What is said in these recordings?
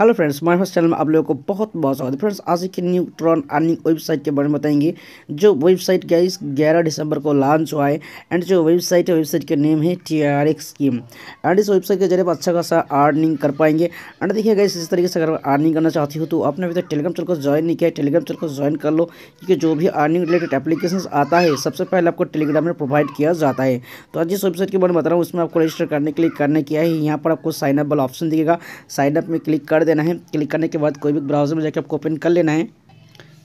hello friends my first channel में आप लोगों को बहुत बहुत स्वागत है फ्रेंड्स आज की न्यूट्रॉन अर्निंग वेबसाइट के बारे में बताएंगे जो वेबसाइट इस ग्यारह दिसंबर को लॉन्च हुआ है एंड जो वेबसाइट है वेबसाइट का नेम है T R X scheme and इस वेबसाइट के जरिए आप अच्छा खासा अर्निंग कर पाएंगे एंड देखिए गाइस इस तरीके से अगर अर्निंग करना चाहती हो तो आपने अभी तक टेलीग्राम चैनल को ज्वाइन नहीं किया टेलीग्राम चैनल को ज्वाइन कर लो क्योंकि जो भी अर्निंग रिलेटेड एप्लीकेशन आता है सबसे पहले आपको टेलीग्राम में प्रोवाइड किया जाता है तो आज जिस वेबसाइट के बारे में बता रहा हूँ उसमें आपको रजिस्टर करने के लिए करने किया है यहाँ पर आपको साइनअप वाला ऑप्शन दिखेगा साइनअप में क्लिक कर देना है क्लिक करने के बाद कोई भी ब्राउज़र में जाकर आपको ओपन कर लेना है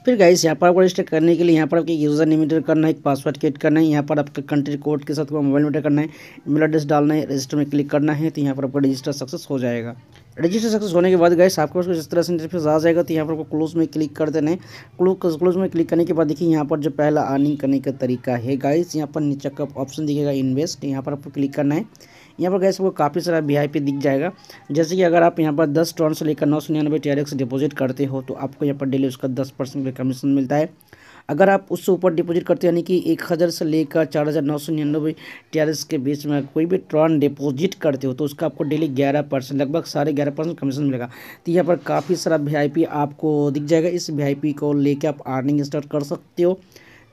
फिर गाइस यहाँ पर आपको रजिस्टर करने के लिए यहाँ पर आपके यूज़र नेम एंटर करना है एक पासवर्ड क्रिएट करना है यहाँ पर आपका कंट्री कोड के साथ मोबाइल नंबर एंटर करना है ईमेल एड्रेस डालना है रजिस्टर में क्लिक करना है तो यहाँ पर आपका रजिस्टर सक्सेस हो जाएगा रजिस्टर सक्सेस होने के बाद गाइस आपके पास जिस तरह से इंटरफेस आ जाएगा तो यहाँ पर आपको क्लोज में क्लिक कर देना क्लोज क्लोज में क्लिक करने के बाद देखिए यहाँ पर जो पहला अर्निंग करने का तरीका है गाइस यहाँ पर नीचे का ऑप्शन दिखेगा इन्वेस्ट तो यहाँ पर आपको क्लिक करना है यहाँ पर गैस आपको काफ़ी सारा वी दिख जाएगा जैसे कि अगर आप यहाँ पर दस टॉन से लेकर नौ सौ निन्यानवे डिपॉजिट करते हो तो आपको यहाँ पर डेली उसका दस परसेंट कमीशन मिलता है अगर आप उससे ऊपर डिपॉजिट करते यानी कि एक हज़ार से लेकर चार हज़ार नौ सौ निन्यानवे टीआरएस के बीच में कोई भी टर्न डिपॉजिट करते हो तो उसका आपको डेली ग्यारह परसेंट लगभग साढ़े ग्यारह परसेंट कमीशन मिलेगा तो यहाँ पर काफ़ी सारा वी आपको दिख जाएगा इस वी को लेकर आप अर्निंग स्टार्ट कर सकते हो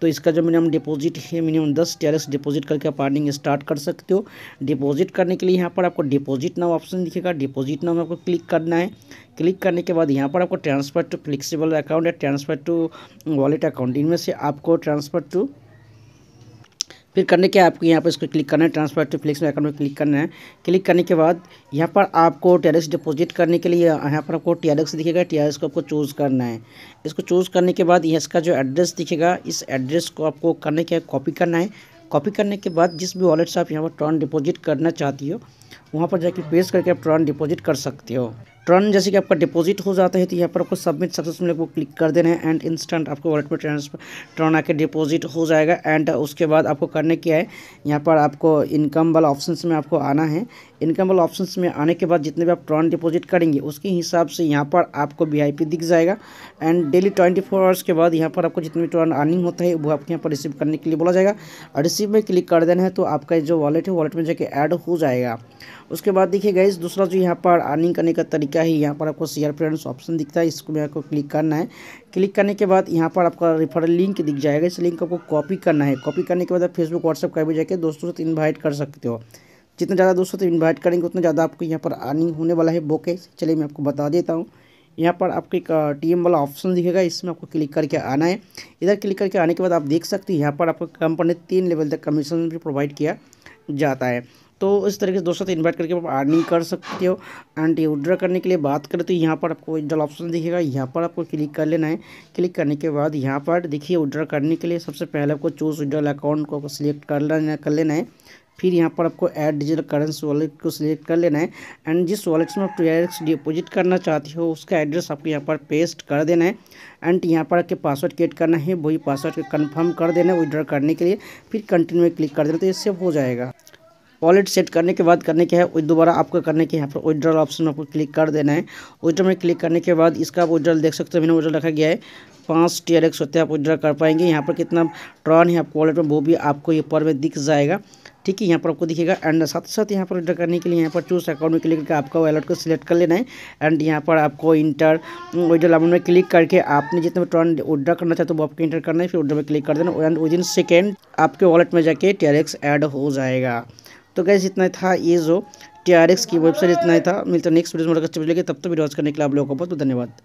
तो इसका जो मिनिमम डिपॉजिट है मिनिमम दस टी डिपॉजिट करके आप अर्निंग स्टार्ट कर सकते हो डिपॉजिट करने के लिए यहाँ पर आपको डिपॉजिट नाउ ऑप्शन दिखेगा डिपॉजिट नाउ में आपको क्लिक करना है क्लिक करने के बाद यहाँ पर आपको ट्रांसफ़र टू फ्लिक्सिबल अकाउंट या ट्रांसफ़र टू वॉलेट अकाउंट इनमें से आपको ट्रांसफ़र टू फिर करने के आपको यहाँ पर इसको क्लिक करना है ट्रांसफर टू फ्लिक्स अकाउंट में क्लिक करना है क्लिक करने के बाद यहाँ पर आपको टी डिपॉजिट करने के लिए यहाँ पर आपको टी दिखेगा टी को आपको चूज़ करना है इसको चूज़ करने के बाद इसका जो एड्रेस दिखेगा इस एड्रेस को आपको करने के कॉपी करना है कॉपी करने के बाद जिस भी वॉलेट से आप यहाँ पर ट्रॉन डिपॉजिट करना चाहती हो वहाँ पर जाके पेश करके आप ट्रॉन डिपॉजिट कर सकते हो तुरंत जैसे कि आपका डिपॉजिट हो जाता है तो यहाँ पर आपको सबमिट मिले वो क्लिक कर देना है एंड इंस्टेंट आपको वॉलेट में ट्रांसफर ट्रन आके डिपॉजिट हो जाएगा एंड उसके बाद आपको करने क्या है यहाँ पर आपको इनकम वाला ऑप्शन में आपको आना है इनकम वाला ऑप्शन में आने के बाद जितने भी आप टर्न डिपॉजिट करेंगे उसके हिसाब से यहाँ पर आपको वी दिख जाएगा and daily twenty four hours के बाद यहाँ पर आपको जितने भी टर्न अर्निंग होता है वो आपके यहाँ पर रिसीव करने के लिए बोला जाएगा और रिसीव में क्लिक कर देना है तो आपका जो वॉलेट है वॉलेट में जाके ऐड हो जाएगा उसके बाद देखिए गाइज दूसरा जो यहाँ पर अर्निंग करने का तरीका है यहाँ पर आपको शेयर फ्रेंड्स ऑप्शन दिखता है इसको मैं आपको क्लिक करना है क्लिक करने के बाद यहाँ पर आपका रिफर लिंक दिख जाएगा इस लिंक को आपको कॉपी करना है कॉपी करने के बाद आप फेसबुक व्हाट्सअप का भी जाकर दोस्तों से इन्वाइट कर सकते हो जितना ज़्यादा दोस्तों से इन्वाइट करेंगे उतना ज़्यादा आपको यहाँ पर अर्निंग होने वाला है बोके चलिए मैं आपको बता देता हूँ यहाँ पर आपको एक टी वाला ऑप्शन दिखेगा इसमें आपको क्लिक करके आना है इधर क्लिक करके आने के बाद आप देख सकते हैं यहाँ पर आपको कंपनी तीन लेवल तक कमीशन भी प्रोवाइड किया जाता है तो इस तरीके से दोस्तों से इन्वाइट करके आप अर्निंग कर सकते हो एंड ये विड्रा करने के लिए बात करें तो यहाँ पर आपको विड्रॉल ऑप्शन दिखेगा यहाँ पर आपको क्लिक कर लेना है क्लिक करने के बाद यहाँ पर देखिए विड्रा करने के लिए सबसे पहले आपको चूज विड्रॉल अकाउंट को सिलेक्ट कर लेना कर लेना है फिर यहाँ पर आपको ऐड डिजिटल करेंसी वॉलेट को सिलेक्ट कर लेना है एंड जिस वॉलेट में आप टू डिपोजिट करना चाहती हो उसका एड्रेस आपको यहाँ पर पेस्ट कर देना है एंड यहाँ पर आपके पासवर्ड क्रिएट करना है वही पासवर्ड कंफर्म कर देना है विड्रॉ करने के लिए फिर कंटिन्यू में क्लिक कर देना तो ये सेव हो जाएगा वॉलेट सेट करने के बाद करने के है दोबारा आपको करने के यहाँ पर विड्रॉल ऑप्शन आपको क्लिक कर देना है विड्रॉल में क्लिक करने के बाद इसका आप विड्रॉल देख सकते हो मैंने विड्रॉल रखा गया है पाँच टी आर एक्स होते हैं आप विड्रॉ कर पाएंगे यहाँ पर कितना ट्रॉन है आपको वॉलेट में वो भी आपको ये पर में दिख जाएगा ठीक है यहाँ पर आपको दिखेगा एंड साथ साथ यहाँ पर इंटर करने के लिए यहाँ पर चूज अकाउंट में क्लिक करके आपका वॉलेट को सिलेक्ट कर लेना है एंड यहाँ पर आपको इंटर विड्रॉल अमाउंट में क्लिक करके आपने जितने ट्रॉन विड्रॉ करना चाहते हो तो वो आपको इंटर करना है फिर विड्रॉ में क्लिक कर देना एंड विद इन सेकेंड आपके वॉलेट में जाके टी ऐड हो जाएगा तो गैस इतना था ये जो टी की वेबसाइट इतना ही था मिलता नेक्स्ट वीडियो में तब तक वीडियो करने के लिए आप लोगों को बहुत धन्यवाद